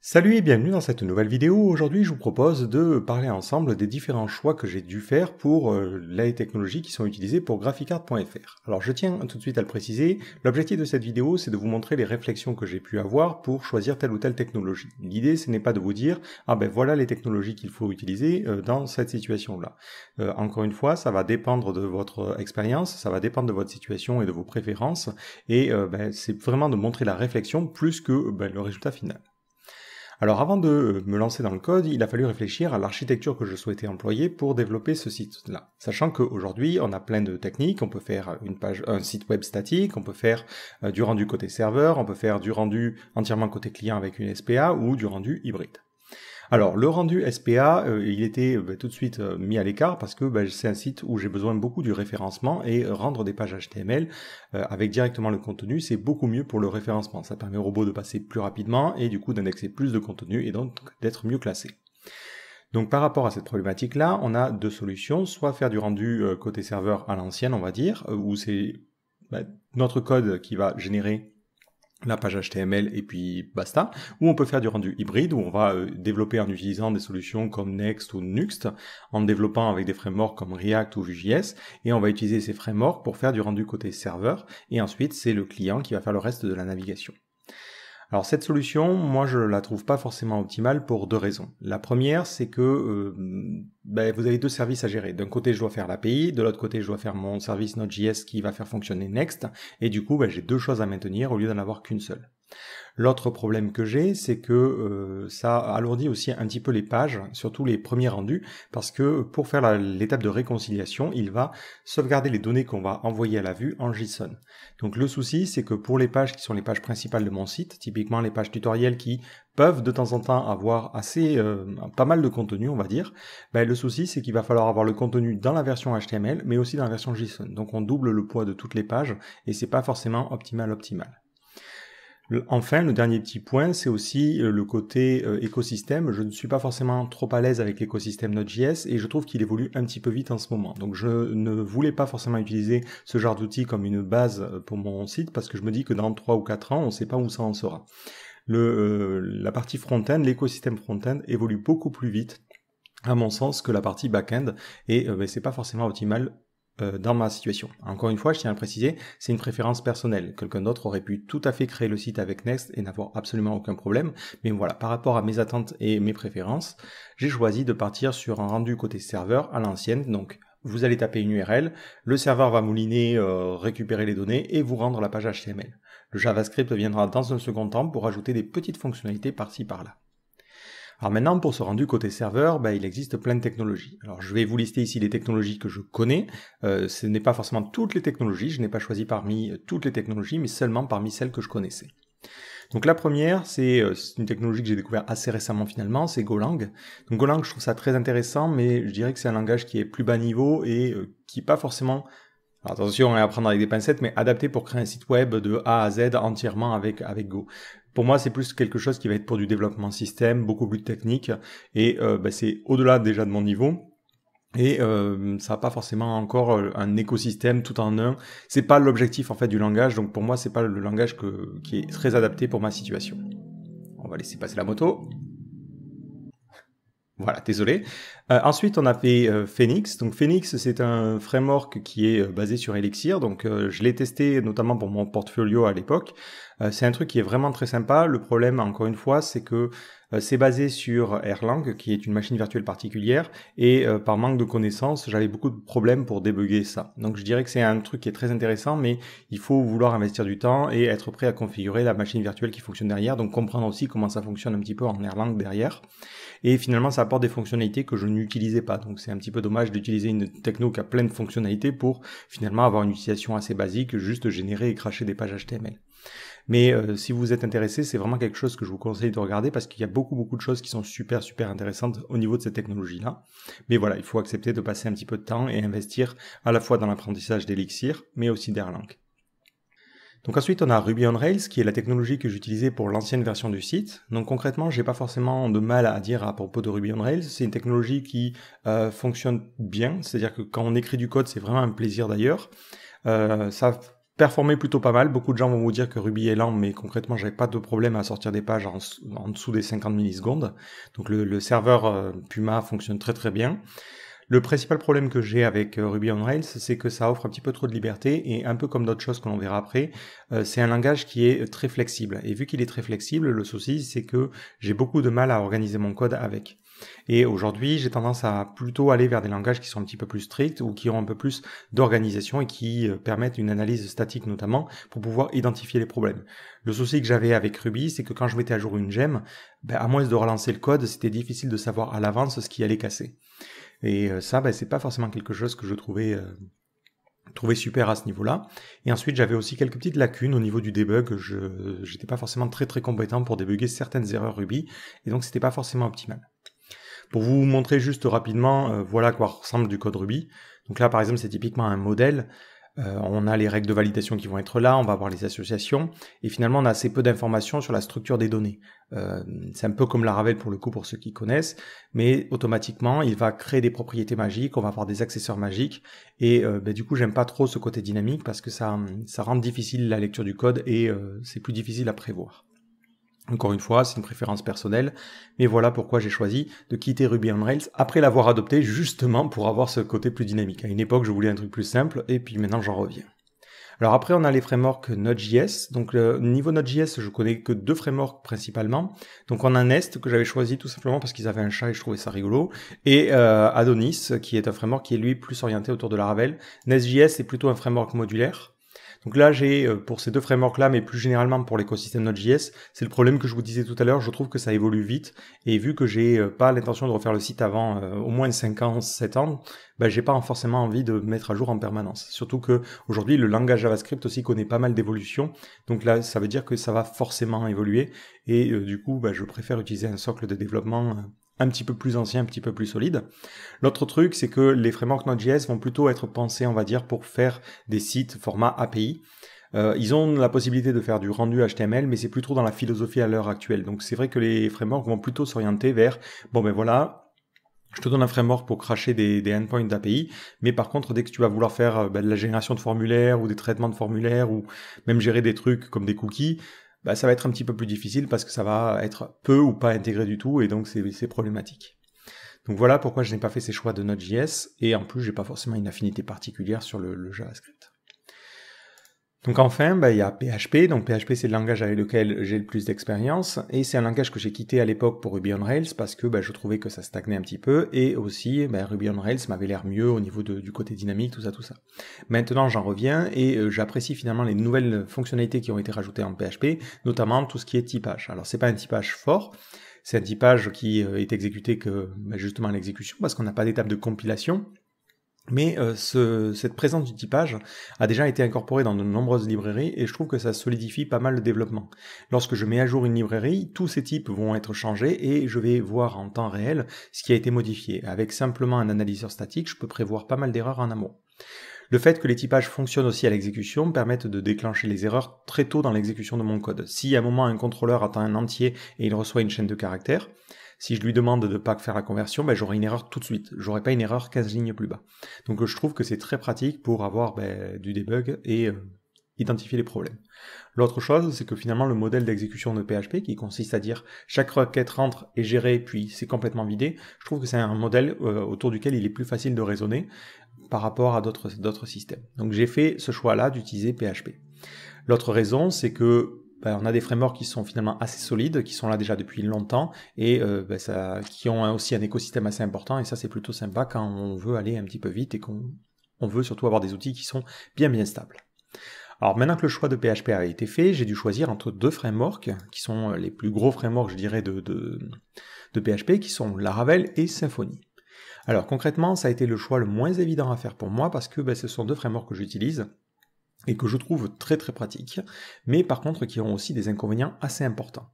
Salut et bienvenue dans cette nouvelle vidéo. Aujourd'hui, je vous propose de parler ensemble des différents choix que j'ai dû faire pour euh, les technologies qui sont utilisées pour graphicard.fr. Alors, je tiens tout de suite à le préciser, l'objectif de cette vidéo, c'est de vous montrer les réflexions que j'ai pu avoir pour choisir telle ou telle technologie. L'idée, ce n'est pas de vous dire "Ah ben voilà les technologies qu'il faut utiliser euh, dans cette situation-là." Euh, encore une fois, ça va dépendre de votre expérience, ça va dépendre de votre situation et de vos préférences et ben, c'est vraiment de montrer la réflexion plus que ben, le résultat final. Alors avant de me lancer dans le code, il a fallu réfléchir à l'architecture que je souhaitais employer pour développer ce site-là. Sachant qu'aujourd'hui, on a plein de techniques, on peut faire une page, un site web statique, on peut faire euh, du rendu côté serveur, on peut faire du rendu entièrement côté client avec une SPA ou du rendu hybride. Alors le rendu SPA, euh, il était euh, bah, tout de suite euh, mis à l'écart parce que bah, c'est un site où j'ai besoin beaucoup du référencement et rendre des pages HTML avec directement le contenu, c'est beaucoup mieux pour le référencement. Ça permet au robot de passer plus rapidement et du coup d'indexer plus de contenu et donc d'être mieux classé. Donc par rapport à cette problématique-là, on a deux solutions, soit faire du rendu côté serveur à l'ancienne, on va dire, où c'est bah, notre code qui va générer la page HTML et puis basta, ou on peut faire du rendu hybride où on va euh, développer en utilisant des solutions comme Next ou Nuxt, en développant avec des frameworks comme React ou Vue.js, et on va utiliser ces frameworks pour faire du rendu côté serveur, et ensuite c'est le client qui va faire le reste de la navigation. Alors cette solution, moi je la trouve pas forcément optimale pour deux raisons. La première, c'est que euh, ben, vous avez deux services à gérer. D'un côté, je dois faire l'API, de l'autre côté, je dois faire mon service Node.js qui va faire fonctionner Next, et du coup, ben, j'ai deux choses à maintenir au lieu d'en avoir qu'une seule. L'autre problème que j'ai, c'est que euh, ça alourdit aussi un petit peu les pages, surtout les premiers rendus, parce que pour faire l'étape de réconciliation, il va sauvegarder les données qu'on va envoyer à la vue en JSON. Donc le souci, c'est que pour les pages qui sont les pages principales de mon site, typiquement les pages tutoriels qui peuvent de temps en temps avoir assez euh, pas mal de contenu, on va dire. Ben, le souci, c'est qu'il va falloir avoir le contenu dans la version HTML, mais aussi dans la version JSON. Donc on double le poids de toutes les pages et c'est pas forcément optimal optimal. Enfin, le dernier petit point, c'est aussi euh, le côté euh, écosystème. Je ne suis pas forcément trop à l'aise avec l'écosystème Node.js et je trouve qu'il évolue un petit peu vite en ce moment. Donc je ne voulais pas forcément utiliser ce genre d'outil comme une base euh, pour mon site parce que je me dis que dans 3 ou 4 ans, on ne sait pas où ça en sera. Le, la partie front-end, l'écosystème front-end évolue beaucoup plus vite à mon sens que la partie back-end et ben, c'est pas forcément optimal euh, dans ma situation. Encore une fois, je tiens à préciser, c'est une préférence personnelle. Quelqu'un d'autre aurait pu tout à fait créer le site avec Next et n'avoir absolument aucun problème. Mais voilà, par rapport à mes attentes et mes préférences, j'ai choisi de partir sur un rendu côté serveur à l'ancienne. Donc, vous allez taper une URL, le serveur va mouliner, euh, récupérer les données et vous rendre la page HTML. Le JavaScript viendra dans un second temps pour ajouter des petites fonctionnalités par-ci par-là. Alors maintenant, pour se rendre côté serveur, ben, il existe plein de technologies. Alors je vais vous lister ici les technologies que je connais. Euh, ce n'est pas forcément toutes les technologies, je n'ai pas choisi parmi euh, toutes les technologies, mais seulement parmi celles que je connaissais. Donc la première, euh, c'est une technologie que j'ai découvert assez récemment finalement, c'est Golang. Donc Golang, je trouve ça très intéressant, mais je dirais que c'est un langage qui est plus bas niveau et qui pas forcément attention on hein, à apprendre avec des pincettes, mais adapté pour créer un site web de A à Z entièrement avec, avec Go. Pour moi, c'est plus quelque chose qui va être pour du développement système, beaucoup plus technique, et euh, bah, c'est au-delà déjà de mon niveau. Et euh, ça n'a pas forcément encore euh, un écosystème tout en un. C'est pas l'objectif en fait du langage, donc pour moi c'est pas le langage qui est très adapté pour ma situation. On va laisser passer la moto. Voilà, désolé. ensuite, on a fait Phoenix. Donc Phoenix, c'est un framework qui est basé sur Elixir. Donc je l'ai testé notamment pour mon portfolio à l'époque. Euh, c'est un truc qui est vraiment très sympa. Le problème, encore une fois, c'est que euh, c'est basé sur Erlang, qui est une machine virtuelle particulière, et euh, par manque de connaissances, j'avais beaucoup de problèmes pour débugger ça. Donc je dirais que c'est un truc qui est très intéressant, mais il faut vouloir investir du temps et être prêt à configurer la machine virtuelle qui fonctionne derrière, donc comprendre aussi comment ça fonctionne un petit peu en Erlang derrière. Et finalement, ça apporte des fonctionnalités que je n'utilisais pas, donc c'est un petit peu dommage d'utiliser une techno qui a plein de fonctionnalités pour finalement avoir une utilisation assez basique, juste générer et cracher des pages HTML. Mais euh, si vous êtes intéressé, c'est vraiment quelque chose que je vous conseille de regarder parce qu'il y a beaucoup beaucoup de choses qui sont super super intéressantes au niveau de cette technologie-là. Mais voilà, il faut accepter de passer un petit peu de temps et investir à la fois dans l'apprentissage d'Elixir, mais aussi d'Erlang. Donc ensuite, on a Ruby on Rails, qui est la technologie que j'utilisais pour l'ancienne version du site. Donc concrètement, j'ai pas forcément de mal à dire à propos de Ruby on Rails. C'est une technologie qui euh, fonctionne bien, c'est-à-dire que quand on écrit du code, c'est vraiment un plaisir d'ailleurs. Euh, ça performé plutôt pas mal. Beaucoup de gens vont vous dire que Ruby est lent, mais concrètement, j'avais pas de problème à sortir des pages en, dessous des 50 millisecondes. Donc le, serveur euh, Puma fonctionne très très bien. Le principal problème que j'ai avec euh, Ruby on Rails, c'est que ça offre un petit peu trop de liberté et un peu comme d'autres choses que l'on verra après, euh, c'est un langage qui est très flexible. Et vu qu'il est très flexible, le souci c'est que j'ai beaucoup de mal à organiser mon code avec. Et aujourd'hui, j'ai tendance à plutôt aller vers des langages qui sont un petit peu plus stricts ou qui ont un peu plus d'organisation et qui euh, permettent une analyse statique notamment pour pouvoir identifier les problèmes. Le souci que j'avais avec Ruby, c'est que quand je mettais à jour une gemme, ben, à moins de relancer le code, c'était difficile de savoir à l'avance ce qui allait casser. Et euh, ça, ben, c'est pas forcément quelque chose que je euh, trouvais super à ce niveau-là. Et ensuite, j'avais aussi quelques petites lacunes au niveau du debug. Je n'étais pas forcément très très compétent pour débugger certaines erreurs Ruby, et donc c'était pas forcément optimal. Pour vous montrer juste rapidement, euh, voilà à quoi ressemble du code Ruby. Donc là, par exemple, c'est typiquement un modèle. Euh, on a les règles de validation qui vont être là, on va avoir les associations, et finalement on a assez peu d'informations sur la structure des données. Euh, c'est un peu comme la Ravel pour le coup pour ceux qui connaissent, mais automatiquement il va créer des propriétés magiques, on va avoir des accesseurs magiques, et ben, du coup j'aime pas trop ce côté dynamique parce que ça rend difficile la lecture du code et c'est plus difficile à prévoir. Encore une fois, c'est une préférence personnelle, mais voilà pourquoi j'ai choisi de quitter Ruby on Rails après l'avoir adopté justement pour avoir ce côté plus dynamique. À une époque, je voulais un truc plus simple, et puis maintenant j'en reviens. Alors après, on a les frameworks Node.js. Donc le niveau Node.js, je connais que deux frameworks principalement. Donc on a Nest que j'avais choisi tout simplement parce qu'ils avaient un chat et je trouvais ça rigolo. Et euh, Adonis qui est un framework qui est lui plus orienté autour de la Ravel. Nest.js est plutôt un framework modulaire. Donc là, j'ai euh, pour ces deux frameworks-là, mais plus généralement pour l'écosystème Node.js, c'est le problème que je vous disais tout à l'heure. Je trouve que ça évolue vite et vu que j'ai euh, pas l'intention de refaire le site avant euh, au moins 5 ans, 7 ans, je ben, j'ai pas forcément envie de mettre à jour en permanence. Surtout que aujourd'hui, le langage JavaScript aussi connaît pas mal d'évolutions. Donc là, ça veut dire que ça va forcément évoluer et du coup, ben, je préfère utiliser un socle de développement un petit peu plus ancien, un petit peu plus solide. L'autre truc, c'est que les frameworks Node.js vont plutôt être pensés, on va dire, pour faire des sites format API. Euh, ils ont la possibilité de faire du rendu HTML, mais c'est plutôt dans la philosophie à l'heure actuelle. Donc c'est vrai que les frameworks vont plutôt s'orienter vers, bon ben voilà, je te donne un framework pour cracher des, endpoints d'API, mais par contre, dès que tu vas vouloir faire euh, ben, de la génération de formulaires ou des traitements de formulaires ou même gérer des trucs comme des cookies, bah, ça va être un petit peu plus difficile parce que ça va être peu ou pas intégré du tout et donc c'est problématique. Donc voilà pourquoi je n'ai pas fait ces choix de Node.js et en plus j'ai pas forcément une affinité particulière sur le, le JavaScript. Donc enfin, ben, il y a PHP. Donc PHP, c'est le langage avec lequel j'ai le plus d'expérience. Et c'est un langage que j'ai quitté à l'époque pour Ruby on Rails parce que ben, je trouvais que ça stagnait un petit peu. Et aussi, ben, Ruby on Rails m'avait l'air mieux au niveau du côté dynamique, tout ça, tout ça. Maintenant, j'en reviens et euh, j'apprécie finalement les nouvelles fonctionnalités qui ont été rajoutées en PHP, notamment tout ce qui est typage. Alors c'est pas un typage fort, c'est un typage qui euh, est exécuté que justement à l'exécution parce qu'on n'a pas d'étape de compilation. Mais euh, cette présence du typage a déjà été incorporée dans de nombreuses librairies et je trouve que ça solidifie pas mal le développement. Lorsque je mets à jour une librairie, tous ces types vont être changés et je vais voir en temps réel ce qui a été modifié. Avec simplement un analyseur statique, je peux prévoir pas mal d'erreurs en amont. Le fait que les typages fonctionnent aussi à l'exécution permet de déclencher les erreurs très tôt dans l'exécution de mon code. Si à un moment un contrôleur atteint un entier et il reçoit une chaîne de caractères, si je lui demande de ne pas faire la conversion, ben, j'aurai une erreur tout de suite. J'aurai pas une erreur 15 lignes plus bas. Donc je trouve que c'est très pratique pour avoir ben, du debug et euh, identifier les problèmes. L'autre chose, c'est que finalement le modèle d'exécution de PHP, qui consiste à dire chaque requête rentre et gérée, puis c'est complètement vidé, je trouve que c'est un modèle euh, autour duquel il est plus facile de raisonner par rapport à d'autres systèmes. Donc j'ai fait ce choix-là d'utiliser PHP. L'autre raison, c'est que bah, on a des frameworks qui sont finalement assez solides, qui sont là déjà depuis longtemps et euh, bah, qui ont aussi un écosystème assez important. Et ça, c'est plutôt sympa quand on veut aller un petit peu vite et qu'on veut surtout avoir des outils qui sont bien bien stables. Alors maintenant que le choix de PHP a été fait, j'ai dû choisir entre deux frameworks qui sont euh, les plus gros frameworks, je dirais, de, PHP, qui sont Laravel et Symfony. Alors concrètement, ça a été le choix le moins évident à faire pour moi parce que bah, ce sont deux frameworks que j'utilise et que je trouve très très pratique, mais par contre qui ont aussi des inconvénients assez importants.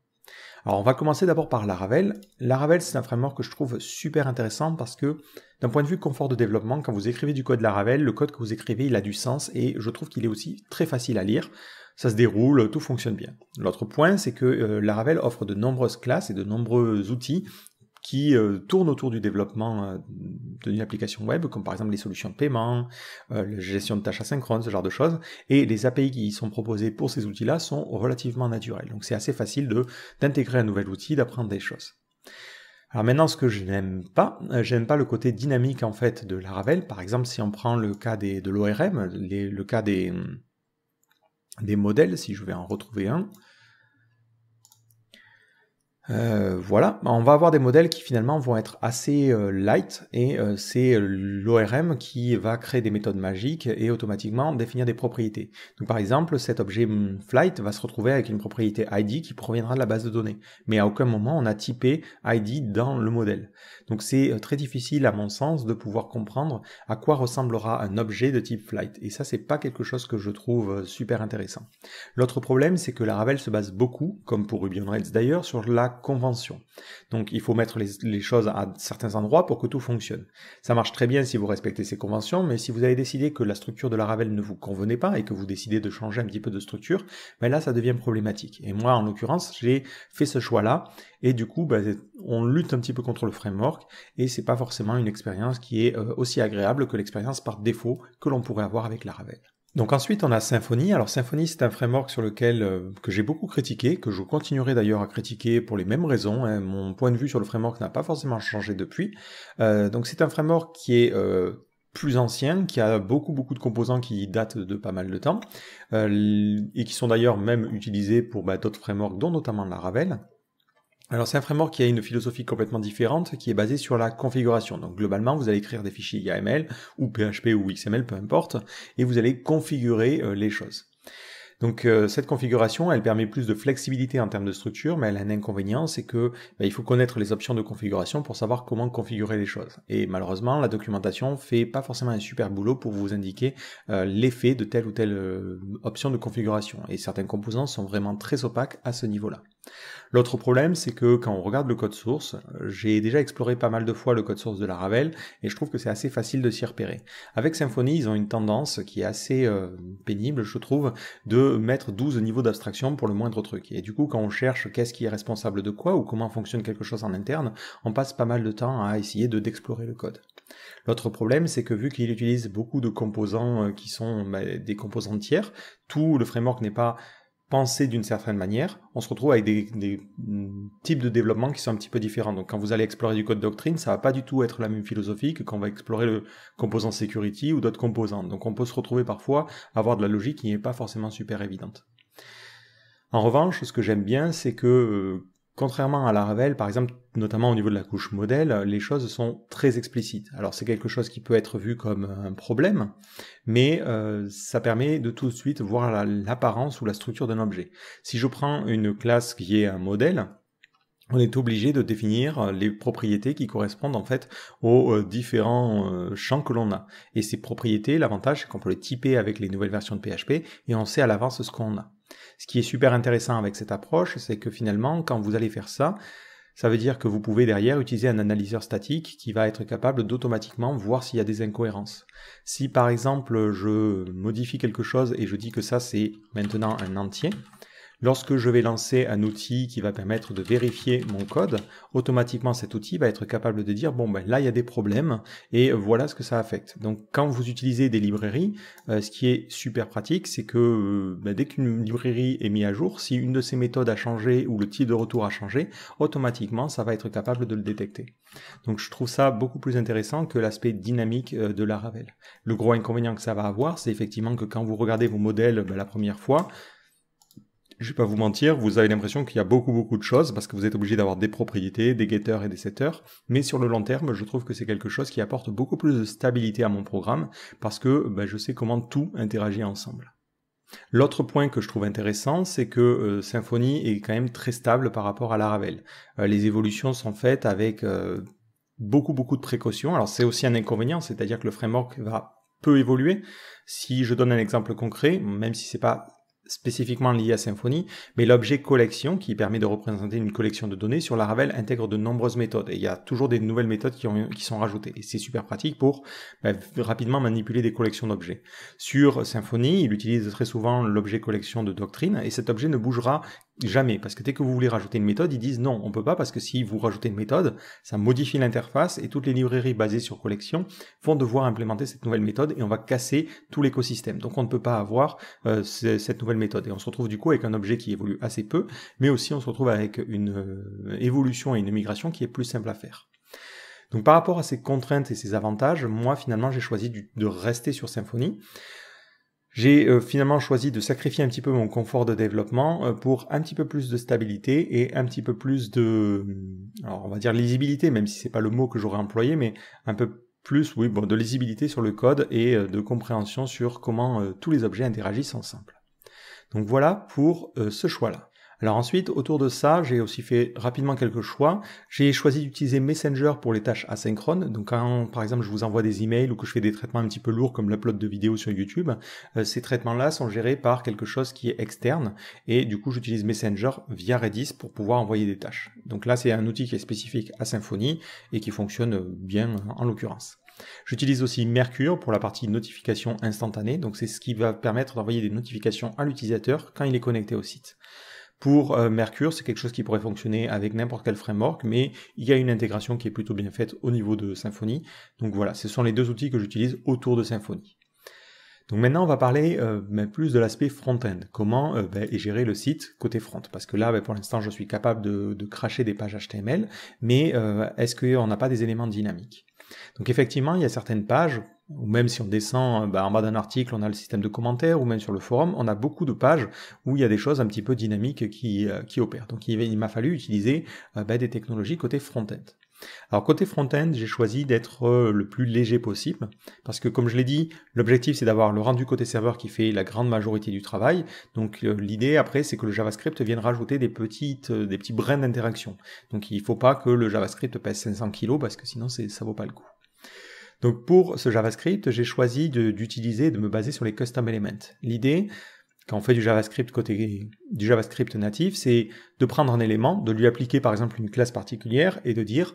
Alors on va commencer d'abord par Laravel. Laravel c'est un framework que je trouve super intéressant parce que d'un point de vue confort de développement, quand vous écrivez du code Laravel, le code que vous écrivez il a du sens et je trouve qu'il est aussi très facile à lire. Ça se déroule, tout fonctionne bien. L'autre point c'est que euh, Laravel offre de nombreuses classes et de nombreux outils qui euh, tournent autour du développement euh, d'une application web, comme par exemple les solutions de paiement, euh, la gestion de tâches asynchrones, ce genre de choses. Et les API qui sont proposées pour ces outils-là sont relativement naturels. Donc c'est assez facile de d'intégrer un nouvel outil, d'apprendre des choses. Alors maintenant, ce que je n'aime pas, j'aime pas le côté dynamique en fait de Laravel. Par exemple, si on prend le cas de l'ORM, le cas des, des modèles, si je vais en retrouver un, euh, voilà, bah, on va avoir des modèles qui finalement vont être assez euh, light et euh, c'est l'ORM qui va créer des méthodes magiques et automatiquement définir des propriétés. par exemple, cet objet hum, flight va se retrouver avec une propriété ID qui proviendra de la base de données, mais à aucun moment on a typé ID dans le modèle. Donc c'est euh, très difficile à mon sens de pouvoir comprendre à quoi ressemblera un objet de type flight. Et ça c'est pas quelque chose que je trouve euh, super intéressant. L'autre problème c'est que la Ravel se base beaucoup, comme pour Ruby on Rails d'ailleurs, sur la convention. Donc il faut mettre les, choses à certains endroits pour que tout fonctionne. Ça marche très bien si vous respectez ces conventions, mais si vous avez décidé que la structure de la Ravel ne vous convenait pas et que vous décidez de changer un petit peu de structure, ben là ça devient problématique. Et moi en l'occurrence j'ai fait ce choix là et du coup ben, on lutte un petit peu contre le framework et c'est pas forcément une expérience qui est euh, aussi agréable que l'expérience par défaut que l'on pourrait avoir avec Laravel. Donc ensuite on a Symfony. Alors Symfony c'est un framework sur lequel euh, que j'ai beaucoup critiqué, que je continuerai d'ailleurs à critiquer pour les mêmes raisons. Hein. Mon point de vue sur le framework n'a pas forcément changé depuis. Euh, donc c'est un framework qui est plus ancien, qui a beaucoup beaucoup de composants qui datent de pas mal de temps, et qui sont d'ailleurs même utilisés pour bah, d'autres frameworks, dont notamment la Ravel. Alors c'est un framework qui a une philosophie complètement différente qui est basée sur la configuration. Donc globalement, vous allez écrire des fichiers YAML ou PHP ou XML, peu importe, et vous allez configurer euh, les choses. Donc euh, cette configuration, elle permet plus de flexibilité en termes de structure, mais elle a un inconvénient, c'est que bah, il faut connaître les options de configuration pour savoir comment configurer les choses. Et malheureusement, la documentation fait pas forcément un super boulot pour vous indiquer euh, l'effet de telle ou telle option de configuration. Et certains composants sont vraiment très opaques à ce niveau-là. L'autre problème, c'est que quand on regarde le code source, j'ai déjà exploré pas mal de fois le code source de Laravel et je trouve que c'est assez facile de s'y repérer. Avec Symfony, ils ont une tendance qui est assez euh, pénible, je trouve, de mettre 12 niveaux d'abstraction pour le moindre truc. Et du coup, quand on cherche qu'est-ce qui est responsable de quoi ou comment fonctionne quelque chose en interne, on passe pas mal de temps à essayer de d'explorer le code. L'autre problème, c'est que vu qu'il utilise beaucoup de composants euh, qui sont bah, des composants tiers, tout le framework n'est pas d'une certaine manière, on se retrouve avec des, des, mm, types de développement qui sont un petit peu différents. Donc quand vous allez explorer du code doctrine, ça va pas du tout être la même philosophie que quand on va explorer le composant security ou d'autres composants. Donc on peut se retrouver parfois à avoir de la logique qui n'est pas forcément super évidente. En revanche, ce que j'aime bien, c'est que euh, Contrairement à la Ravel, par exemple, notamment au niveau de la couche modèle, les choses sont très explicites. Alors c'est quelque chose qui peut être vu comme un problème, mais euh, ça permet de tout de suite voir l'apparence ou la structure d'un objet. Si je prends une classe qui est un modèle, on est obligé de définir les propriétés qui correspondent en fait aux euh, différents euh, champs que l'on a. Et ces propriétés, l'avantage c'est qu'on peut les typer avec les nouvelles versions de PHP et on sait à l'avance ce qu'on a. Ce qui est super intéressant avec cette approche, c'est que finalement, quand vous allez faire ça, ça veut dire que vous pouvez derrière utiliser un analyseur statique qui va être capable d'automatiquement voir s'il y a des incohérences. Si par exemple je modifie quelque chose et je dis que ça c'est maintenant un entier, Lorsque je vais lancer un outil qui va permettre de vérifier mon code, automatiquement cet outil va être capable de dire bon ben là il y a des problèmes et voilà ce que ça affecte. Donc quand vous utilisez des librairies, euh, ce qui est super pratique, c'est que euh, ben, dès qu'une librairie est mise à jour, si une de ces méthodes a changé ou le type de retour a changé, automatiquement ça va être capable de le détecter. Donc je trouve ça beaucoup plus intéressant que l'aspect dynamique euh, de la Ravel. Le gros inconvénient que ça va avoir, c'est effectivement que quand vous regardez vos modèles ben, la première fois, je vais pas vous mentir, vous avez l'impression qu'il y a beaucoup beaucoup de choses parce que vous êtes obligé d'avoir des propriétés, des getters et des setters, mais sur le long terme, je trouve que c'est quelque chose qui apporte beaucoup plus de stabilité à mon programme parce que ben, je sais comment tout interagit ensemble. L'autre point que je trouve intéressant, c'est que euh, Symfony est quand même très stable par rapport à Laravel. Ravel. Euh, les évolutions sont faites avec euh, beaucoup beaucoup de précautions. Alors c'est aussi un inconvénient, c'est-à-dire que le framework va peu évoluer. Si je donne un exemple concret, même si c'est pas spécifiquement lié à Symfony, mais l'objet collection qui permet de représenter une collection de données sur Laravel intègre de nombreuses méthodes et il y a toujours des nouvelles méthodes qui, sont rajoutées et c'est super pratique pour bah, rapidement manipuler des collections d'objets. Sur Symfony, il utilise très souvent l'objet collection de doctrine et cet objet ne bougera Jamais, parce que dès que vous voulez rajouter une méthode, ils disent non, on peut pas parce que si vous rajoutez une méthode, ça modifie l'interface et toutes les librairies basées sur collection vont devoir implémenter cette nouvelle méthode et on va casser tout l'écosystème. Donc on ne peut pas avoir euh, cette nouvelle méthode et on se retrouve du coup avec un objet qui évolue assez peu, mais aussi on se retrouve avec une euh, évolution et une migration qui est plus simple à faire. Donc par rapport à ces contraintes et ces avantages, moi finalement j'ai choisi de rester sur Symfony. J'ai euh, finalement choisi de sacrifier un petit peu mon confort de développement euh, pour un petit peu plus de stabilité et un petit peu plus de, hmm, alors on va dire lisibilité, même si c'est pas le mot que j'aurais employé, mais un peu plus, oui, bon, de lisibilité sur le code et euh, de compréhension sur comment tous les objets interagissent ensemble. Donc voilà pour ce choix-là. Alors ensuite, autour de ça, j'ai aussi fait rapidement quelques choix. J'ai choisi d'utiliser Messenger pour les tâches asynchrones. Donc quand, par exemple, je vous envoie des emails ou que je fais des traitements un petit peu lourds comme l'upload de vidéos sur YouTube, euh, ces traitements-là sont gérés par quelque chose qui est externe. Et du coup, j'utilise Messenger via Redis pour pouvoir envoyer des tâches. Donc là, c'est un outil qui est spécifique à Symfony et qui fonctionne bien en l'occurrence. J'utilise aussi Mercure pour la partie notification instantanée, donc c'est ce qui va permettre d'envoyer des notifications à l'utilisateur quand il est connecté au site. Pour euh, Mercure, c'est quelque chose qui pourrait fonctionner avec n'importe quel framework, mais il y a une intégration qui est plutôt bien faite au niveau de Symfony. Donc voilà, ce sont les deux outils que j'utilise autour de Symfony. Donc maintenant, on va parler euh, ben, plus de l'aspect front-end, comment euh, ben, est le site côté front. Parce que là, ben, pour l'instant, je suis capable de, cracher des pages HTML, mais euh, est-ce qu'on n'a pas des éléments dynamiques donc effectivement, il y a certaines pages, ou même si on descend euh, bah, en bas d'un article, on a le système de commentaires, ou même sur le forum, on a beaucoup de pages où il y a des choses un petit peu dynamiques qui, euh, qui opèrent. Donc il, m'a fallu utiliser euh, bah, des technologies côté front-end. Alors côté front-end, j'ai choisi d'être le plus léger possible, parce que comme je l'ai dit, l'objectif c'est d'avoir le rendu côté serveur qui fait la grande majorité du travail. Donc l'idée après c'est que le JavaScript vienne rajouter des, petites, des petits brins d'interaction. Donc il ne faut pas que le JavaScript pèse 500 kg, parce que sinon ça vaut pas le coup. Donc pour ce JavaScript, j'ai choisi d'utiliser, de, me baser sur les custom elements. L'idée, quand on fait du JavaScript côté du JavaScript natif, c'est de prendre un élément, de lui appliquer par exemple une classe particulière et de dire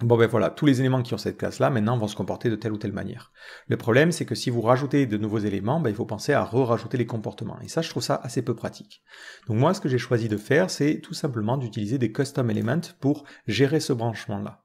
Bon ben voilà, tous les éléments qui ont cette classe-là maintenant vont se comporter de telle ou telle manière. Le problème, c'est que si vous rajoutez de nouveaux éléments, ben, il faut penser à re-rajouter les comportements. Et ça, je trouve ça assez peu pratique. Donc moi, ce que j'ai choisi de faire, c'est tout simplement d'utiliser des custom elements pour gérer ce branchement-là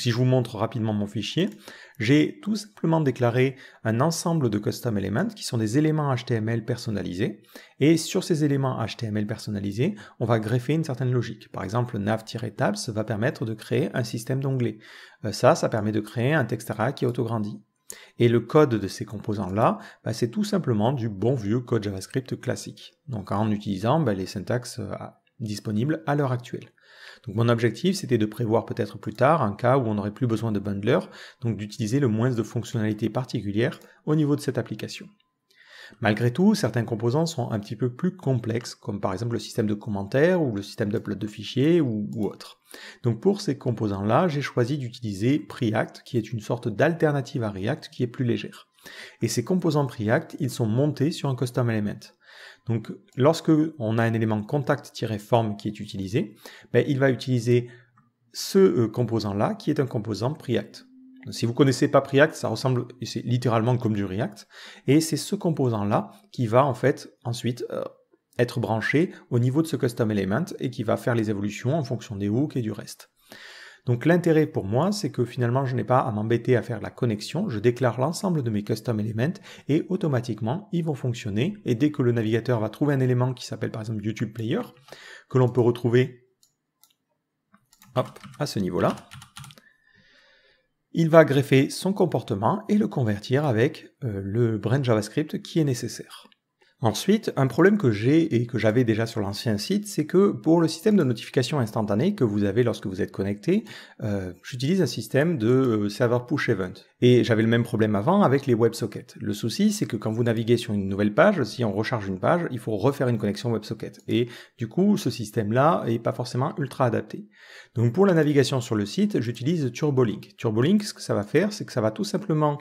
si je vous montre rapidement mon fichier, j'ai tout simplement déclaré un ensemble de custom elements qui sont des éléments HTML personnalisés. Et sur ces éléments HTML personnalisés, on va greffer une certaine logique. Par exemple, nav-tabs va permettre de créer un système d'onglets. Euh, ça, ça permet de créer un texte qui qui autograndit. Et le code de ces composants-là, bah, c'est tout simplement du bon vieux code JavaScript classique. Donc en utilisant bah, les syntaxes euh, disponibles à l'heure actuelle mon objectif, c'était de prévoir peut-être plus tard un cas où on n'aurait plus besoin de bundler, donc d'utiliser le moins de fonctionnalités particulières au niveau de cette application. Malgré tout, certains composants sont un petit peu plus complexes, comme par exemple le système de commentaires ou le système d'upload de fichiers ou, autres. autre. Donc pour ces composants-là, j'ai choisi d'utiliser Preact, qui est une sorte d'alternative à React qui est plus légère. Et ces composants Preact, ils sont montés sur un custom element. Donc, lorsque on a un élément contact-form qui est utilisé, ben, il va utiliser ce euh, composant-là qui est un composant Preact. Si vous connaissez pas Preact, ça ressemble, c'est littéralement comme du React. Et c'est ce composant-là qui va en fait ensuite euh, être branché au niveau de ce custom element et qui va faire les évolutions en fonction des hooks et du reste. Donc l'intérêt pour moi, c'est que finalement, je n'ai pas à m'embêter à faire la connexion, je déclare l'ensemble de mes custom elements et automatiquement, ils vont fonctionner. Et dès que le navigateur va trouver un élément qui s'appelle par exemple YouTube Player, que l'on peut retrouver à ce niveau-là, il va greffer son comportement et le convertir avec euh, le brain JavaScript qui est nécessaire. Ensuite, un problème que j'ai et que j'avais déjà sur l'ancien site, c'est que pour le système de notification instantanée que vous avez lorsque vous êtes connecté, euh, j'utilise un système de euh, server push event. Et j'avais le même problème avant avec les WebSockets. Le souci, c'est que quand vous naviguez sur une nouvelle page, si on recharge une page, il faut refaire une connexion WebSocket. Et du coup, ce système-là n'est pas forcément ultra adapté. Donc pour la navigation sur le site, j'utilise TurboLink. TurboLink, ce que ça va faire, c'est que ça va tout simplement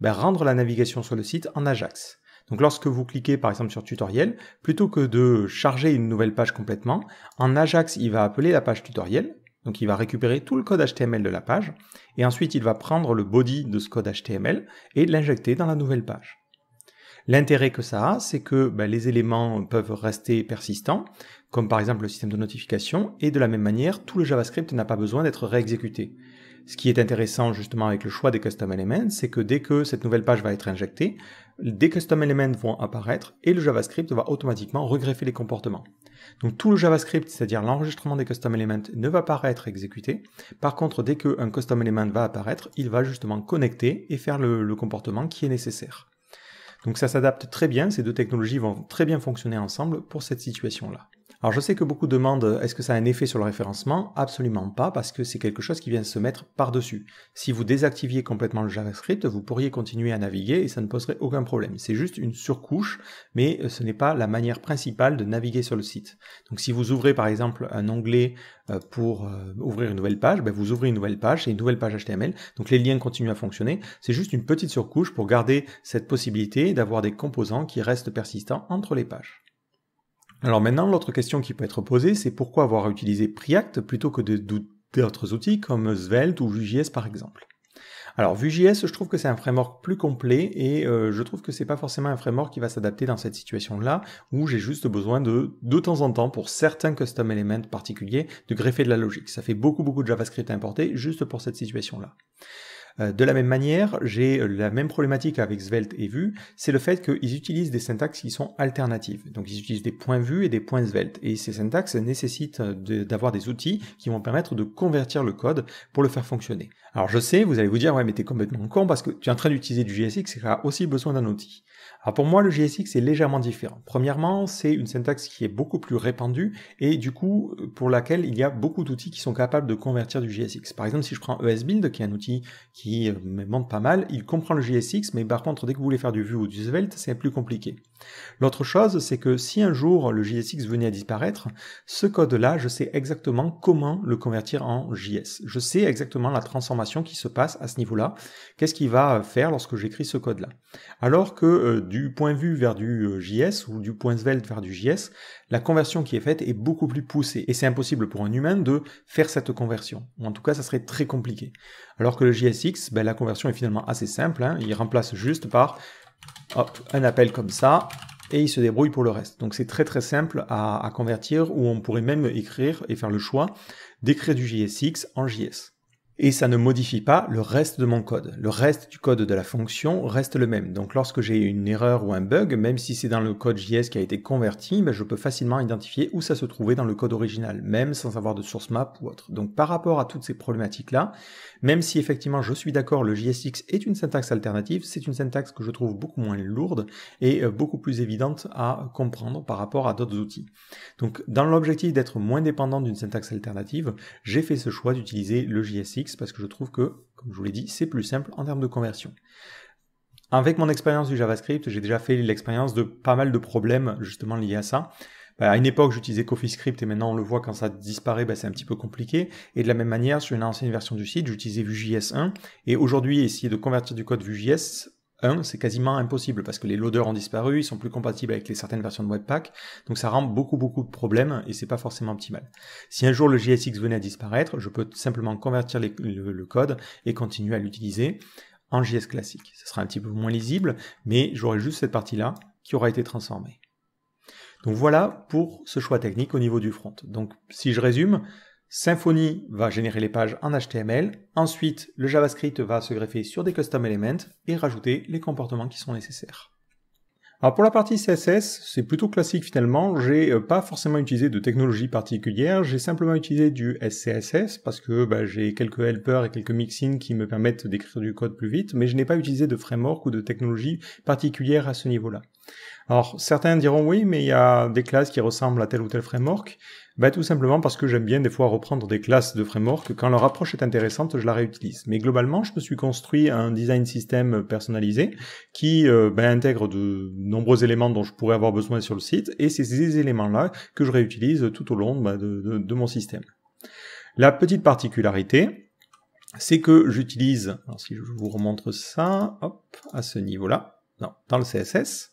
ben, rendre la navigation sur le site en Ajax. Donc lorsque vous cliquez par exemple sur tutoriel, plutôt que de charger une nouvelle page complètement, en Ajax, il va appeler la page tutoriel. Donc il va récupérer tout le code HTML de la page et ensuite il va prendre le body de ce code HTML et l'injecter dans la nouvelle page. L'intérêt que ça a, c'est que ben, les éléments peuvent rester persistants, comme par exemple le système de notification, et de la même manière, tout le JavaScript n'a pas besoin d'être réexécuté. Ce qui est intéressant justement avec le choix des custom elements, c'est que dès que cette nouvelle page va être injectée, des custom elements vont apparaître et le JavaScript va automatiquement regreffer les comportements. Donc tout le JavaScript, c'est-à-dire l'enregistrement des custom elements, ne va pas être exécuté. Par contre, dès qu'un custom element va apparaître, il va justement connecter et faire le, le comportement qui est nécessaire. Donc ça s'adapte très bien, ces deux technologies vont très bien fonctionner ensemble pour cette situation-là. Alors je sais que beaucoup demandent euh, est-ce que ça a un effet sur le référencement Absolument pas, parce que c'est quelque chose qui vient se mettre par-dessus. Si vous désactiviez complètement le JavaScript, vous pourriez continuer à naviguer et ça ne poserait aucun problème. C'est juste une surcouche, mais euh, ce n'est pas la manière principale de naviguer sur le site. Donc si vous ouvrez par exemple un onglet euh, pour ouvrir une nouvelle page, ben, vous ouvrez une nouvelle page, c'est une nouvelle page HTML, donc les liens continuent à fonctionner. C'est juste une petite surcouche pour garder cette possibilité d'avoir des composants qui restent persistants entre les pages. Alors maintenant, l'autre question qui peut être posée, c'est pourquoi avoir utilisé Preact plutôt que d'autres outils comme Svelte ou Vue.js par exemple alors Vue.js, je trouve que c'est un framework plus complet et euh, je trouve que c'est pas forcément un framework qui va s'adapter dans cette situation-là où j'ai juste besoin de de temps en temps pour certains custom elements particuliers de greffer de la logique. Ça fait beaucoup beaucoup de JavaScript à importer juste pour cette situation-là. Euh, de la même manière, j'ai euh, la même problématique avec Svelte et Vue, c'est le fait qu'ils utilisent des syntaxes qui sont alternatives. Donc ils utilisent des points Vue et des points Svelte. Et ces syntaxes nécessitent euh, d'avoir des outils qui vont permettre de convertir le code pour le faire fonctionner. Alors je sais, vous allez vous dire, ouais mais t'es complètement con parce que tu es en train d'utiliser du JSX et tu as aussi besoin d'un outil pour moi, le JSX est légèrement différent. Premièrement, c'est une syntaxe qui est beaucoup plus répandue et du coup pour laquelle il y a beaucoup d'outils qui sont capables de convertir du JSX. Par exemple, si je prends ESBuild, qui est un outil qui euh, me monte pas mal, il comprend le JSX, mais par contre, dès que vous voulez faire du Vue ou du Svelte, c'est plus compliqué. L'autre chose, c'est que si un jour le JSX venait à disparaître, ce code-là, je sais exactement comment le convertir en JS. Je sais exactement la transformation qui se passe à ce niveau-là. Qu'est-ce qu'il va euh, faire lorsque j'écris ce code-là Alors que euh, du point vue vers du euh, JS ou du point svelte vers du JS, la conversion qui est faite est beaucoup plus poussée. Et c'est impossible pour un humain de faire cette conversion. En tout cas, ça serait très compliqué. Alors que le JSX, ben, la conversion est finalement assez simple. Hein. il remplace juste par Hop, un appel comme ça, et il se débrouille pour le reste. Donc c'est très très simple à, à convertir, ou on pourrait même écrire et faire le choix d'écrire du JSX en JS et ça ne modifie pas le reste de mon code. Le reste du code de la fonction reste le même. Donc lorsque j'ai une erreur ou un bug, même si c'est dans le code JS qui a été converti, ben, je peux facilement identifier où ça se trouvait dans le code original, même sans avoir de source map ou autre. Donc par rapport à toutes ces problématiques-là, même si effectivement je suis d'accord, le JSX est une syntaxe alternative, c'est une syntaxe que je trouve beaucoup moins lourde et euh, beaucoup plus évidente à comprendre par rapport à d'autres outils. Donc dans l'objectif d'être moins dépendant d'une syntaxe alternative, j'ai fait ce choix d'utiliser le JSX parce que je trouve que, comme je vous l'ai dit, c'est plus simple en termes de conversion. Avec mon expérience du JavaScript, j'ai déjà fait l'expérience de pas mal de problèmes justement liés à ça. Bah, à une époque, j'utilisais CoffeeScript et maintenant on le voit quand ça disparaît, bah, c'est un petit peu compliqué. Et de la même manière, sur une ancienne version du site, j'utilisais Vue.js 1 et aujourd'hui, essayer de convertir du code Vue.js, 1, c'est quasiment impossible parce que les loaders ont disparu, ils sont plus compatibles avec les certaines versions de Webpack, donc ça rend beaucoup beaucoup de problèmes et c'est pas forcément optimal. Si un jour le JSX venait à disparaître, je peux simplement convertir le, le code et continuer à l'utiliser en JS classique. Ce sera un petit peu moins lisible, mais j'aurai juste cette partie-là qui aura été transformée. Donc voilà pour ce choix technique au niveau du front. Donc si je résume, Symfony va générer les pages en HTML. Ensuite, le JavaScript va se greffer sur des custom elements et rajouter les comportements qui sont nécessaires. Alors pour la partie CSS, c'est plutôt classique finalement. J'ai euh, pas forcément utilisé de technologie particulière. J'ai simplement utilisé du SCSS parce que bah, j'ai quelques helpers et quelques mixins qui me permettent d'écrire du code plus vite, mais je n'ai pas utilisé de framework ou de technologie particulière à ce niveau-là. Alors certains diront oui, mais il y a des classes qui ressemblent à tel ou tel framework. Ben, tout simplement parce que j'aime bien des fois reprendre des classes de framework. Quand leur approche est intéressante, je la réutilise. Mais globalement, je me suis construit un design système personnalisé qui euh, ben, intègre de nombreux éléments dont je pourrais avoir besoin sur le site. Et c'est ces éléments-là que je réutilise tout au long ben, de, mon système. La petite particularité, c'est que j'utilise, si je vous remontre ça, hop, à ce niveau-là, non, dans le CSS,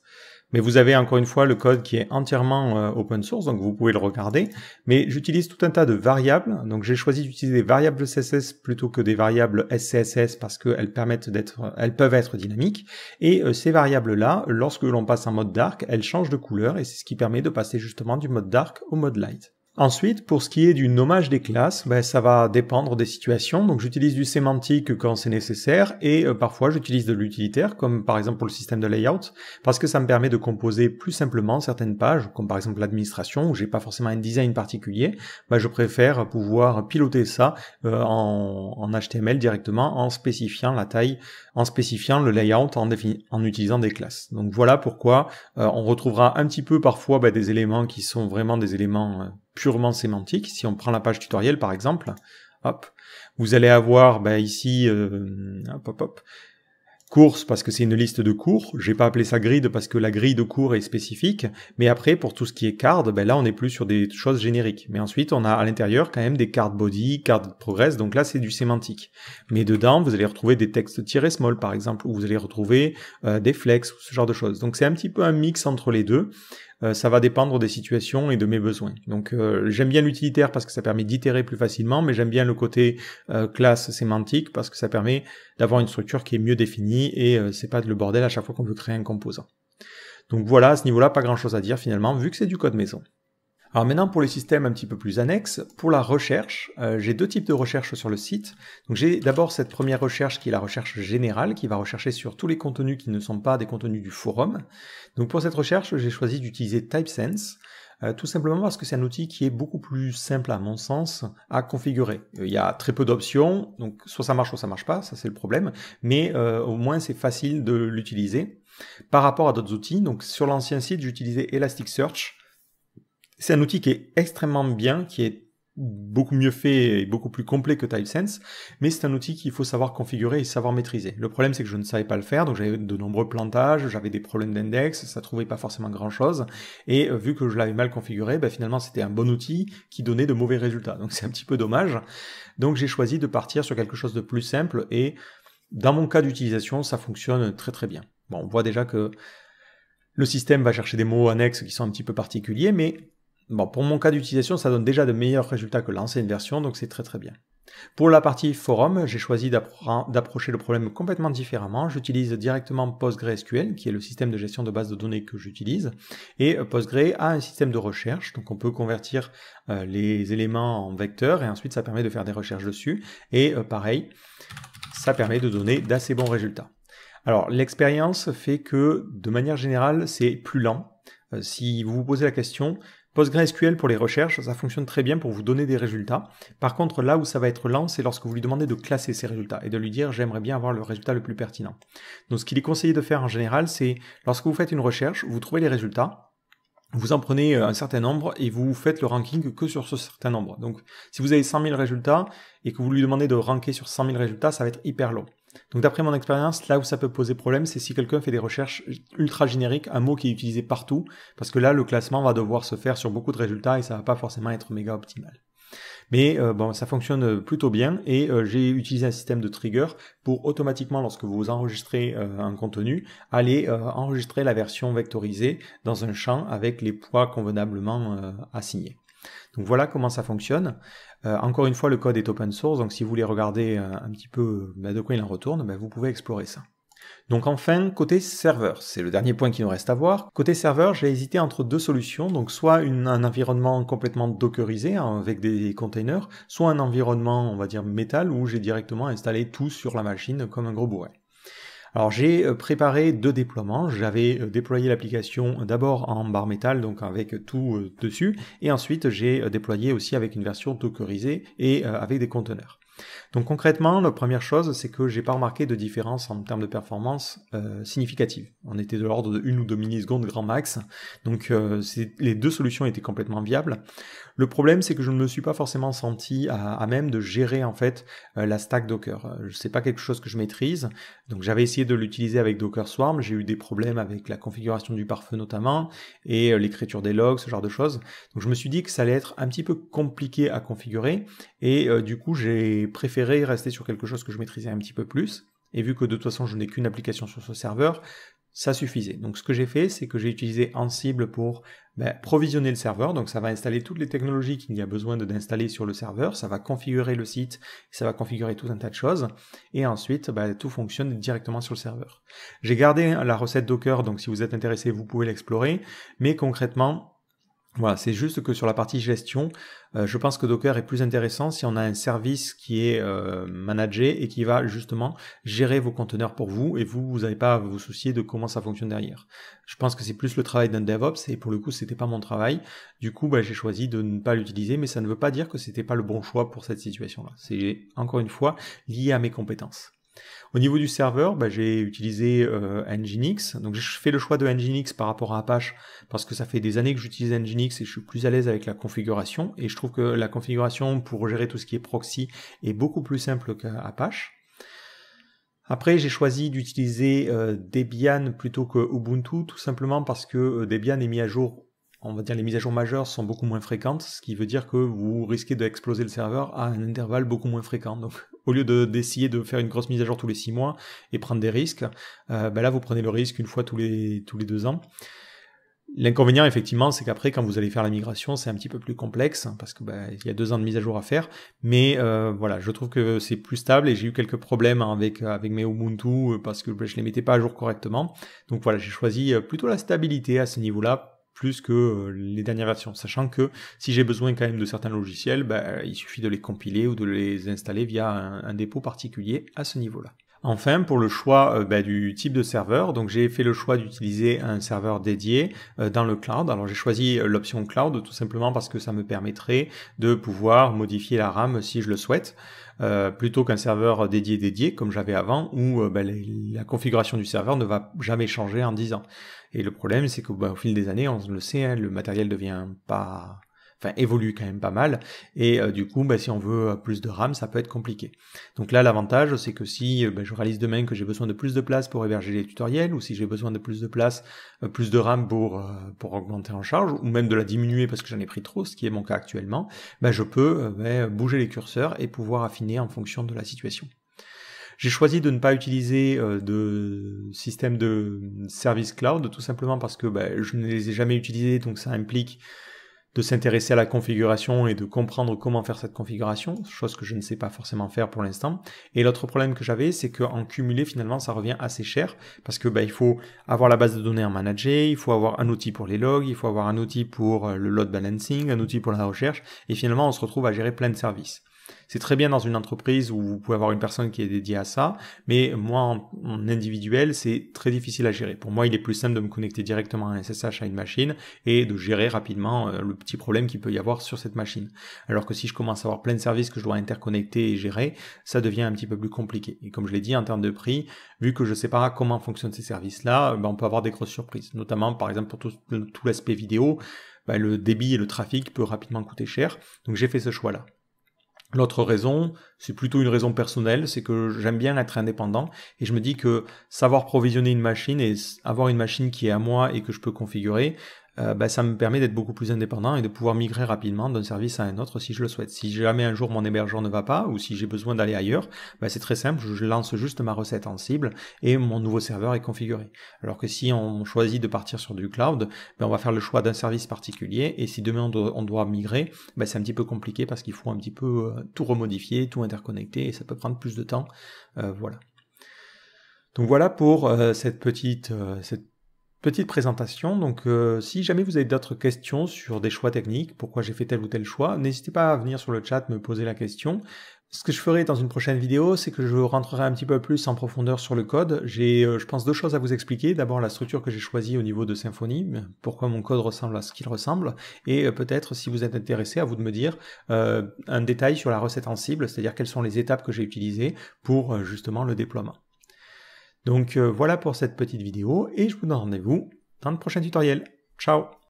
mais vous avez encore une fois le code qui est entièrement euh, open source, donc vous pouvez le regarder. Mais j'utilise tout un tas de variables. Donc j'ai choisi d'utiliser des variables CSS plutôt que des variables SCSS parce qu'elles permettent d'être, elles peuvent être dynamiques. Et euh, ces variables-là, lorsque l'on passe en mode dark, elles changent de couleur et c'est ce qui permet de passer justement du mode dark au mode light. Ensuite, pour ce qui est du nommage des classes, ben, ça va dépendre des situations. Donc j'utilise du sémantique quand c'est nécessaire et euh, parfois j'utilise de l'utilitaire, comme par exemple pour le système de layout, parce que ça me permet de composer plus simplement certaines pages, comme par exemple l'administration, où j'ai pas forcément un design particulier. Ben, je préfère pouvoir piloter ça euh, en, HTML directement en spécifiant la taille, en spécifiant le layout en, en utilisant des classes. Donc voilà pourquoi euh, on retrouvera un petit peu parfois ben, des éléments qui sont vraiment des éléments purement sémantique, si on prend la page tutoriel par exemple, hop, vous allez avoir ben, ici, euh, hop, hop, course parce que c'est une liste de cours, j'ai pas appelé ça grid parce que la grille de cours est spécifique, mais après pour tout ce qui est card, ben là on est plus sur des choses génériques. Mais ensuite on a à l'intérieur quand même des cartes body, card progress, donc là c'est du sémantique. Mais dedans vous allez retrouver des textes tirés small par exemple, ou vous allez retrouver euh, des flex, ou ce genre de choses. Donc c'est un petit peu un mix entre les deux. Euh, ça va dépendre des situations et de mes besoins. Donc euh, j'aime bien l'utilitaire parce que ça permet d'itérer plus facilement, mais j'aime bien le côté euh, classe sémantique parce que ça permet d'avoir une structure qui est mieux définie et c'est pas le bordel à chaque fois qu'on veut créer un composant. Donc voilà, à ce niveau-là, pas grand chose à dire finalement, vu que c'est du code maison. Alors maintenant pour les systèmes un petit peu plus annexes, pour la recherche, euh, j'ai deux types de recherche sur le site. Donc j'ai d'abord cette première recherche qui est la recherche générale, qui va rechercher sur tous les contenus qui ne sont pas des contenus du forum. Donc pour cette recherche, j'ai choisi d'utiliser TypeSense. Euh, tout simplement parce que c'est un outil qui est beaucoup plus simple à mon sens à configurer. Euh, il y a très peu d'options, donc soit ça marche, soit ça marche pas, ça c'est le problème, mais au moins c'est facile de l'utiliser. Par rapport à d'autres outils, donc sur l'ancien site j'utilisais Elasticsearch, c'est un outil qui est extrêmement bien, qui est beaucoup mieux fait et beaucoup plus complet que TypeSense, mais c'est un outil qu'il faut savoir configurer et savoir maîtriser. Le problème, c'est que je ne savais pas le faire, donc j'avais de nombreux plantages, j'avais des problèmes d'index, ça trouvait pas forcément grand-chose, et euh, vu que je l'avais mal configuré, bah, finalement, c'était un bon outil qui donnait de mauvais résultats, donc c'est un petit peu dommage. Donc j'ai choisi de partir sur quelque chose de plus simple, et dans mon cas d'utilisation, ça fonctionne très très bien. Bon, on voit déjà que le système va chercher des mots annexes qui sont un petit peu particuliers, mais Bon, pour mon cas d'utilisation, ça donne déjà de meilleurs résultats que l'ancienne version, donc c'est très très bien. Pour la partie forum, j'ai choisi d'approcher le problème complètement différemment. J'utilise directement PostgreSQL, qui est le système de gestion de base de données que j'utilise. Et euh, Postgre a un système de recherche, donc on peut convertir euh, les éléments en vecteurs, et ensuite ça permet de faire des recherches dessus. Et euh, pareil, ça permet de donner d'assez bons résultats. Alors l'expérience fait que, de manière générale, c'est plus lent. Si vous vous posez la question, PostgreSQL pour les recherches, ça fonctionne très bien pour vous donner des résultats. Par contre, là où ça va être lent, c'est lorsque vous lui demandez de classer ces résultats et de lui dire j'aimerais bien avoir le résultat le plus pertinent. Donc ce qu'il est conseillé de faire en général, c'est lorsque vous faites une recherche, vous trouvez les résultats, vous en prenez euh, un certain nombre et vous faites le ranking que sur ce certain nombre. Donc si vous avez 100 000 résultats et que vous lui demandez de ranker sur 100 000 résultats, ça va être hyper long. Donc d'après mon expérience, là où ça peut poser problème, c'est si quelqu'un fait des recherches ultra génériques, un mot qui est utilisé partout, parce que là, le classement va devoir se faire sur beaucoup de résultats et ça va pas forcément être méga optimal. Mais euh, bon, ça fonctionne plutôt bien et euh, j'ai utilisé un système de trigger pour automatiquement, lorsque vous enregistrez euh, un contenu, aller enregistrer la version vectorisée dans un champ avec les poids convenablement assignés. Donc voilà comment ça fonctionne. Euh, encore une fois, le code est open source, donc si vous voulez regarder euh, un petit peu euh, bah, de quoi il en retourne, bah, vous pouvez explorer ça. Donc enfin, côté serveur, c'est le dernier point qui nous reste à voir. Côté serveur, j'ai hésité entre deux solutions, donc soit un environnement complètement dockerisé hein, avec des containers, soit un environnement, on va dire, métal où j'ai directement installé tout sur la machine comme un gros bourré. Alors j'ai euh, préparé deux déploiements. J'avais euh, déployé l'application d'abord en bar métal, donc avec tout euh, dessus, et ensuite j'ai déployé aussi avec une version dockerisée et avec des conteneurs. Donc concrètement, la première chose, c'est que j'ai pas remarqué de différence en termes de performance euh, significative. On était de l'ordre de une ou deux millisecondes grand max, donc euh, les deux solutions étaient complètement viables. Le problème, c'est que je ne me suis pas forcément senti à, même de gérer en fait euh, la stack Docker. Je sais pas quelque chose que je maîtrise, donc j'avais essayé de l'utiliser avec Docker Swarm, j'ai eu des problèmes avec la configuration du pare-feu notamment et l'écriture des logs, ce genre de choses. Donc je me suis dit que ça allait être un petit peu compliqué à configurer et du coup j'ai préféré rester sur quelque chose que je maîtrisais un petit peu plus. Et vu que de toute façon, je n'ai qu'une application sur ce serveur, ça suffisait. Donc ce que j'ai fait, c'est que j'ai utilisé Ansible pour ben, provisionner le serveur. Donc ça va installer toutes les technologies qu'il y a besoin d'installer sur le serveur. Ça va configurer le site, ça va configurer tout un tas de choses. Et ensuite, ben, tout fonctionne directement sur le serveur. J'ai gardé la recette Docker, donc si vous êtes intéressé, vous pouvez l'explorer. Mais concrètement, voilà, c'est juste que sur la partie gestion, euh, je pense que Docker est plus intéressant si on a un service qui est euh, managé et qui va justement gérer vos conteneurs pour vous et vous, vous n'avez pas à vous soucier de comment ça fonctionne derrière. Je pense que c'est plus le travail d'un DevOps et pour le coup, c'était pas mon travail. Du coup, bah, j'ai choisi de ne pas l'utiliser, mais ça ne veut pas dire que c'était pas le bon choix pour cette situation-là. C'est encore une fois lié à mes compétences. Au niveau du serveur, bah, j'ai utilisé euh, Nginx. Donc j'ai fait le choix de Nginx par rapport à Apache parce que ça fait des années que j'utilise Nginx et je suis plus à l'aise avec la configuration. Et je trouve que la configuration pour gérer tout ce qui est proxy est beaucoup plus simple qu'Apache. Après, j'ai choisi d'utiliser euh, Debian plutôt que Ubuntu, tout simplement parce que euh, Debian est mis à jour on va dire les mises à jour majeures sont beaucoup moins fréquentes, ce qui veut dire que vous risquez d'exploser le serveur à un intervalle beaucoup moins fréquent. Donc au lieu d'essayer de, faire une grosse mise à jour tous les six mois et prendre des risques, euh, ben là vous prenez le risque une fois tous les, tous les deux ans. L'inconvénient, effectivement, c'est qu'après, quand vous allez faire la migration, c'est un petit peu plus complexe parce que ben, il y a deux ans de mise à jour à faire. Mais euh, voilà, je trouve que c'est plus stable et j'ai eu quelques problèmes avec avec mes Ubuntu parce que je ben, je les mettais pas à jour correctement. Donc voilà, j'ai choisi euh, plutôt la stabilité à ce niveau-là plus que euh, les dernières versions, sachant que si j'ai besoin quand même de certains logiciels, bah, il suffit de les compiler ou de les installer via un, dépôt particulier à ce niveau-là. Enfin, pour le choix euh, bah, du type de serveur, donc j'ai fait le choix d'utiliser un serveur dédié euh, dans le cloud. Alors j'ai choisi l'option cloud tout simplement parce que ça me permettrait de pouvoir modifier la RAM si je le souhaite. Euh, plutôt qu'un serveur dédié dédié comme j'avais avant où euh, ben, la configuration du serveur ne va jamais changer en 10 ans. Et le problème c'est qu'au ben, au fil des années, on le sait, hein, le matériel devient pas évolue quand même pas mal. Et euh, du coup, bah, si on veut euh, plus de RAM, ça peut être compliqué. Donc là, l'avantage, c'est que si euh, bah, je réalise demain que j'ai besoin de plus de place pour héberger les tutoriels, ou si j'ai besoin de plus de place, plus de RAM pour, pour augmenter en charge, ou même de la diminuer parce que j'en ai pris trop, ce qui est mon cas actuellement, ben, je peux bouger les curseurs et pouvoir affiner en fonction de la situation. J'ai choisi de ne pas utiliser de système de service cloud, tout simplement parce que je ne les ai jamais utilisés, donc ça implique de s'intéresser à la configuration et de comprendre comment faire cette configuration, chose que je ne sais pas forcément faire pour l'instant. Et l'autre problème que j'avais, c'est qu'en cumulé, finalement, ça revient assez cher parce que bah, il faut avoir la base de données à manager, il faut avoir un outil pour les logs, il faut avoir un outil pour euh, le load balancing, un outil pour la recherche, et finalement, on se retrouve à gérer plein de services. C'est très bien dans une entreprise où vous pouvez avoir une personne qui est dédiée à ça, mais moi en, individuel, c'est très difficile à gérer. Pour moi, il est plus simple de me connecter directement à un SSH à une machine et de gérer rapidement euh, le petit problème qu'il peut y avoir sur cette machine. Alors que si je commence à avoir plein de services que je dois interconnecter et gérer, ça devient un petit peu plus compliqué. Et comme je l'ai dit, en termes de prix, vu que je ne sais pas comment fonctionnent ces services-là, euh, ben, on peut avoir des grosses surprises. Notamment, par exemple, pour tout, l'aspect vidéo, ben, le débit et le trafic peut rapidement coûter cher. Donc j'ai fait ce choix-là. L'autre raison, c'est plutôt une raison personnelle, c'est que j'aime bien être indépendant et je me dis que savoir provisionner une machine et avoir une machine qui est à moi et que je peux configurer, euh, ben, ça me permet d'être beaucoup plus indépendant et de pouvoir migrer rapidement d'un service à un autre si je le souhaite. Si jamais un jour mon hébergeur ne va pas ou si j'ai besoin d'aller ailleurs, ben, c'est très simple, je lance juste ma recette en cible et mon nouveau serveur est configuré. Alors que si on choisit de partir sur du cloud, ben, on va faire le choix d'un service particulier et si demain on doit, migrer, c'est un petit peu compliqué parce qu'il faut un petit peu euh, tout remodifier, tout interconnecter et ça peut prendre plus de temps. Euh, voilà. Donc voilà pour cette petite cette Petite présentation, donc euh, si jamais vous avez d'autres questions sur des choix techniques, pourquoi j'ai fait tel ou tel choix, n'hésitez pas à venir sur le chat me poser la question. Ce que je ferai dans une prochaine vidéo, c'est que je rentrerai un petit peu plus en profondeur sur le code. J'ai, euh, je pense, deux choses à vous expliquer. D'abord, la structure que j'ai choisie au niveau de Symfony, pourquoi mon code ressemble à ce qu'il ressemble, et euh, peut-être, si vous êtes intéressé, à vous de me dire un détail sur la recette en cible, c'est-à-dire quelles sont les étapes que j'ai utilisées pour justement le déploiement. Donc euh, voilà pour cette petite vidéo et je vous donne rendez-vous dans le prochain tutoriel. Ciao